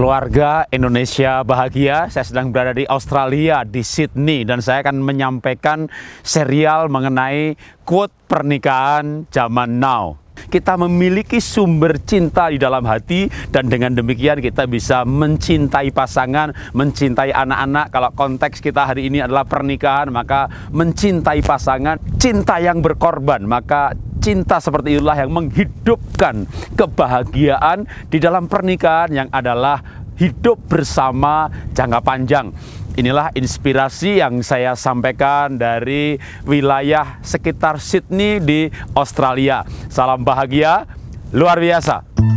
Keluarga Indonesia Bahagia, saya sedang berada di Australia, di Sydney, dan saya akan menyampaikan serial mengenai quote pernikahan zaman now. Kita memiliki sumber cinta di dalam hati dan dengan demikian kita bisa mencintai pasangan, mencintai anak-anak. Kalau konteks kita hari ini adalah pernikahan, maka mencintai pasangan, cinta yang berkorban, maka cinta seperti itulah yang menghidupkan kebahagiaan di dalam pernikahan yang adalah hidup bersama jangka panjang. Inilah inspirasi yang saya sampaikan dari wilayah sekitar Sydney di Australia. Salam bahagia luar biasa.